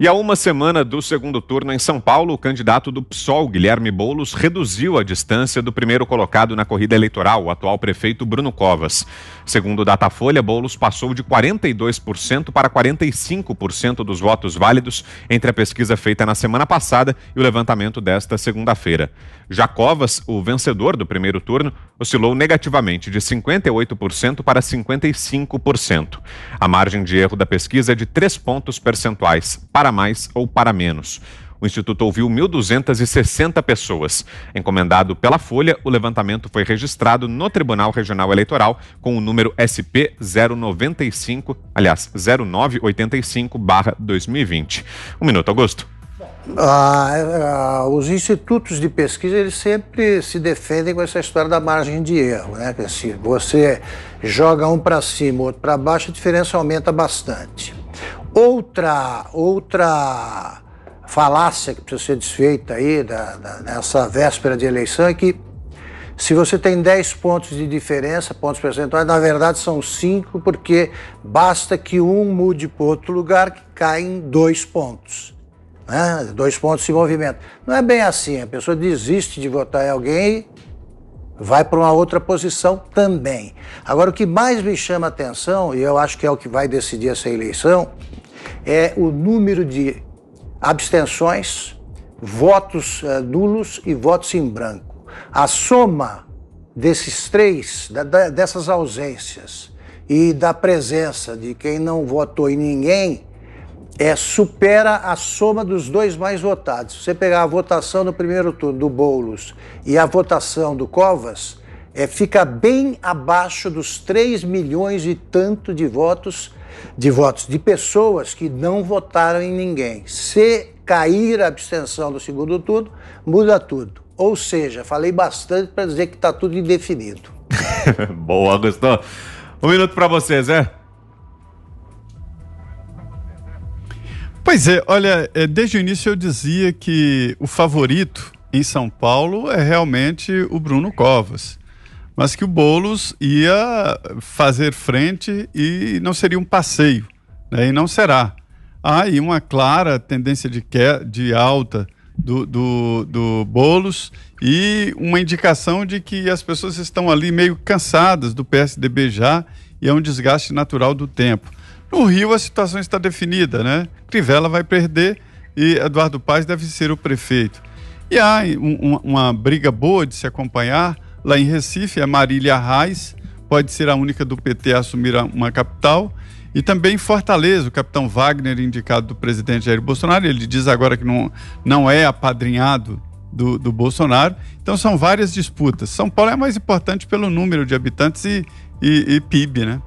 E a uma semana do segundo turno em São Paulo, o candidato do PSOL, Guilherme Boulos, reduziu a distância do primeiro colocado na corrida eleitoral, o atual prefeito Bruno Covas. Segundo o Datafolha, Boulos passou de 42% para 45% dos votos válidos entre a pesquisa feita na semana passada e o levantamento desta segunda-feira. Já Covas, o vencedor do primeiro turno, oscilou negativamente de 58% para 55%. A margem de erro da pesquisa é de 3 pontos percentuais para para mais ou para menos. O Instituto ouviu 1.260 pessoas. Encomendado pela Folha, o levantamento foi registrado no Tribunal Regional Eleitoral com o número SP 095, aliás, 0985-2020. Um minuto, Augusto. Ah, é, ah, os institutos de pesquisa eles sempre se defendem com essa história da margem de erro, né? Se você joga um para cima, outro para baixo, a diferença aumenta bastante. Outra, outra falácia que precisa ser desfeita aí da, da, nessa véspera de eleição é que se você tem 10 pontos de diferença, pontos percentuais, na verdade são 5, porque basta que um mude para outro lugar que caem dois pontos. Né? Dois pontos de movimento. Não é bem assim. A pessoa desiste de votar em alguém e vai para uma outra posição também. Agora, o que mais me chama atenção, e eu acho que é o que vai decidir essa eleição, é o número de abstenções, votos uh, nulos e votos em branco. A soma desses três, da, da, dessas ausências e da presença de quem não votou em ninguém, é, supera a soma dos dois mais votados. Se você pegar a votação no primeiro turno do Boulos e a votação do Covas, é, fica bem abaixo dos 3 milhões e tanto de votos, de votos de pessoas que não votaram em ninguém. Se cair a abstenção no segundo turno, muda tudo. Ou seja, falei bastante para dizer que está tudo indefinido. Boa, Augusto. Um minuto para vocês, é? Pois é, olha, é, desde o início eu dizia que o favorito em São Paulo é realmente o Bruno Covas mas que o Bolos ia fazer frente e não seria um passeio, né? e não será. Há aí uma clara tendência de, que, de alta do, do, do Bolos e uma indicação de que as pessoas estão ali meio cansadas do PSDB já e é um desgaste natural do tempo. No Rio a situação está definida, né? Crivella vai perder e Eduardo Paes deve ser o prefeito. E há um, uma briga boa de se acompanhar Lá em Recife, é Marília Reis, pode ser a única do PT a assumir uma capital. E também em Fortaleza, o capitão Wagner, indicado do presidente Jair Bolsonaro, ele diz agora que não, não é apadrinhado do, do Bolsonaro. Então são várias disputas. São Paulo é mais importante pelo número de habitantes e, e, e PIB, né?